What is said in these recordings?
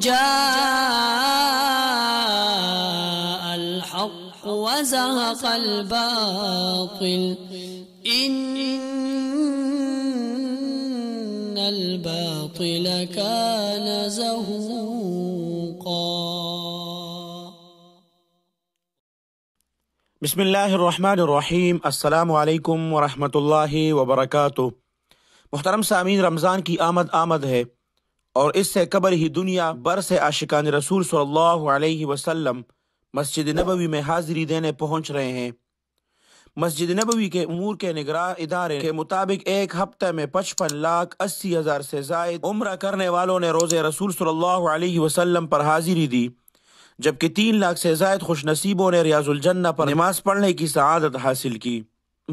جاء الحق وزهق الباطل إن الباطل كان زهوقا بسم الله الرحمن الرحيم السلام عليكم ورحمة الله وبركاته محترم سامین رمضان کی آمد آمد ہے اور اس سے قبر ہی دنیا بر سے عاشقان رسول صلی اللہ علیہ وسلم مسجد نبوی میں حاضری دینے پہنچ رہے ہیں مسجد نبوی کے امور کے نگراں ادارے کے مطابق ایک ہفتہ میں پچپن لاکھ اسی ہزار سے زائد عمرہ کرنے والوں نے روز رسول صلی اللہ علیہ وسلم پر حاضری دی جبکہ تین لاکھ سے زائد خوش نصیبوں نے ریاض الجنہ پر نماز پڑھنے کی سعادت حاصل کی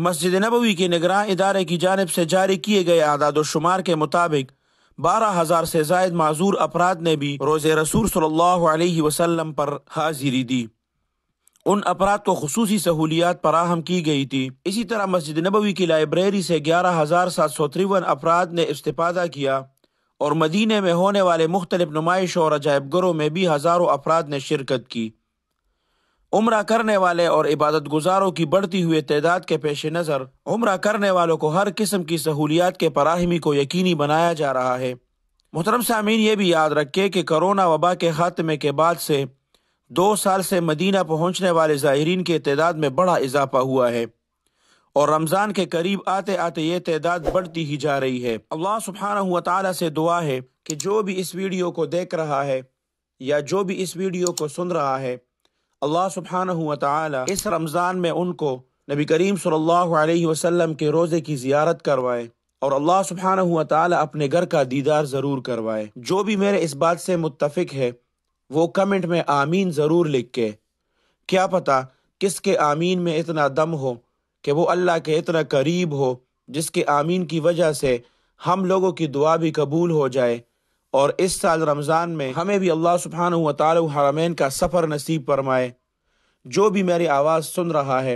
مسجد نبوی کے نگراں ادارے کی جانب سے جاری کیے گئے اعداد و شمار کے مطابق بارہ ہزار سے زائد معذور افراد نے بھی روز رسول صلی اللہ علیہ وسلم پر حاضری دی ان افراد کو خصوصی سہولیات فراہم کی گئی تھی اسی طرح مسجد نبوی کی لائبریری سے گیارہ ہزار سات سو تریون افراد نے استفادہ کیا اور مدینے میں ہونے والے مختلف نمائشوں اور عجائب گروں میں بھی ہزاروں افراد نے شرکت کی عمرہ کرنے والے اور عبادت گزاروں کی بڑھتی ہوئی تعداد کے پیش نظر عمرہ کرنے والوں کو ہر قسم کی سہولیات کے فراہمی کو یقینی بنایا جا رہا ہے محترم سامین یہ بھی یاد رکھے کہ کرونا وبا کے خاتمے کے بعد سے دو سال سے مدینہ پہنچنے والے زائرین کی تعداد میں بڑا اضافہ ہوا ہے اور رمضان کے قریب آتے آتے یہ تعداد بڑھتی ہی جا رہی ہے اللہ سفانہ تعالیٰ سے دعا ہے کہ جو بھی اس ویڈیو کو دیکھ رہا ہے یا جو بھی اس ویڈیو کو سن رہا ہے اللہ سبحانہ تعالی اس رمضان میں ان کو نبی کریم صلی اللہ علیہ وسلم کے روزے کی زیارت کروائے اور اللہ سبحان تعالی اپنے گھر کا دیدار ضرور کروائے جو بھی میرے اس بات سے متفق ہے وہ کمنٹ میں آمین ضرور لکھ کے کیا پتہ کس کے آمین میں اتنا دم ہو کہ وہ اللہ کے اتنا قریب ہو جس کے آمین کی وجہ سے ہم لوگوں کی دعا بھی قبول ہو جائے اور اس سال رمضان میں ہمیں بھی اللہ سبحانہ وتعالی حرمین کا سفر نصیب فرمائے جو بھی میری آواز سن رہا ہے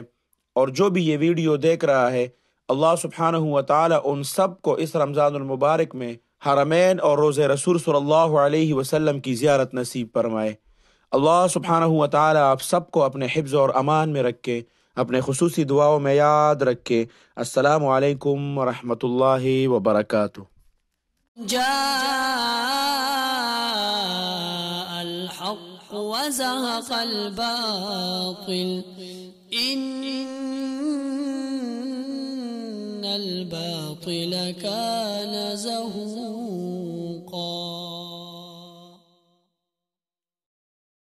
اور جو بھی یہ ویڈیو دیکھ رہا ہے اللہ سبحانہ وتعالی ان سب کو اس رمضان المبارک میں حرمین اور روز رسول صلی اللہ علیہ وسلم کی زیارت نصیب فرمائے اللہ سبحانہ وتعالی آپ سب کو اپنے حفظ اور امان میں رکھے اپنے خصوصی دعاؤں میں یاد رکھے السلام علیکم ورحمۃ اللہ وبرکاتہ جاء الحق وزهق الباطل إن الباطل كان زهوقا